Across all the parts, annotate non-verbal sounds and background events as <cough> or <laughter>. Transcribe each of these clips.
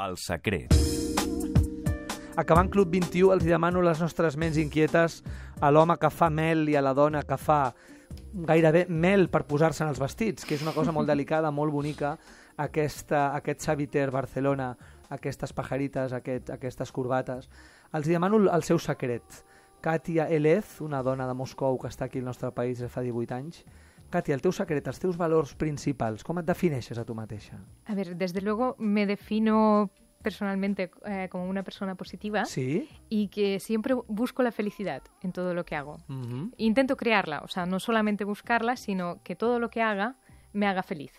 El secret. Acabant Club 21, els demano les nostres ments inquietes a l'home que fa mel i a la dona que fa gairebé mel per posar-se en els vestits, que és una cosa molt <laughs> delicada, molt bonica, aquesta, aquest Saviter Barcelona, aquestes pajarites, aquest, aquestes corbates. Els demano el seu secret Katia Elez, una dona de Moscou que està aquí al nostre país fa 18 anys. Katia, el teu secret, els teus valors principals, com et defineixes a tu mateixa? A ver, desde luego me defino personalmente eh, como una persona positiva ¿Sí? y que siempre busco la felicidad en todo lo que hago. Uh -huh. Intento crearla, o sea, no solamente buscarla, sino que todo lo que haga me haga feliz.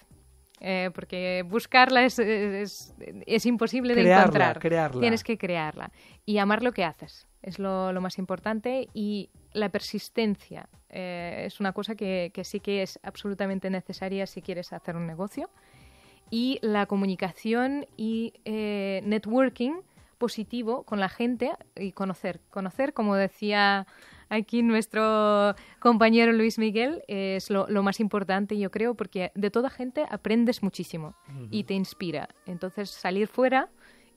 Eh, porque buscarla es, es, es imposible de encontrar. Tienes que crearla. Y amar lo que haces es lo, más importante y la persistencia eh, es una cosa que, sí que es absolutamente necesaria si quieres hacer un negocio. Y la comunicación y eh, networking positivo con la gente y conocer. Conocer, como decía aquí nuestro compañero Luis Miguel, eh, es lo, lo, más importante, yo creo, porque de toda gente aprendes muchísimo uh -huh. y te inspira. Entonces, salir fuera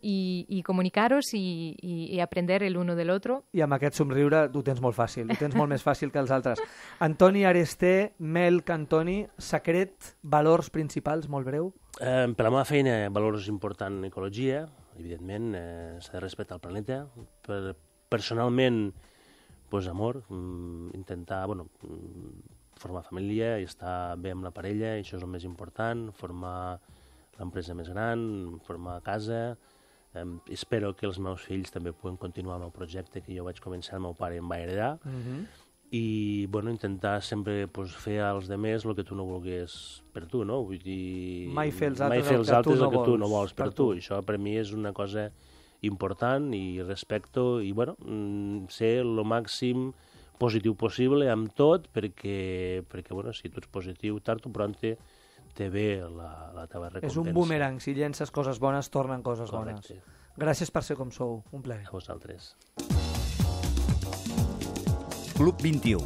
i, i comunicar os i, i, i aprendre el uno del otro. I amb aquest somriure ho tens molt fàcil, ho tens molt més fàcil que els altres. Antoni Aresté, Mel Cantoni, secret, valors principals, molt breu? Eh, per la meva feina, valors importants ecologia, evidentment, eh, s'ha de respectar el planeta. Per, personalment, eh, pues, amor, mm, intentar bueno, mm, formar família i estar bé amb la parella, això és el més important, formar l'empresa més gran, formar casa... Eh, espero que els meus fills també puguin continuar amb el projecte que jo vaig començar, el meu pare em va heredar, uh mhm. -huh. i bueno, intentar sempre pues, fer als demés el que tu no vulguis per tu, no? Vull dir, mai fer els altres, mai fer els el, que, tu no el que tu no vols per, per tu. tu. Això per mi és una cosa important i respecto i, bueno, mm, ser el màxim positiu possible amb tot perquè, perquè bueno, si tu ets positiu, tard o pront te, te ve la, la teva recompensa. És un boomerang. Si llences coses bones, tornen coses Correcte. bones. Gràcies per ser com sou. Un plaer. A vosaltres. Club 21,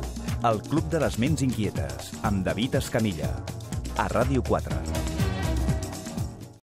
el club de les ments inquietes, amb David Escamilla, a Ràdio 4.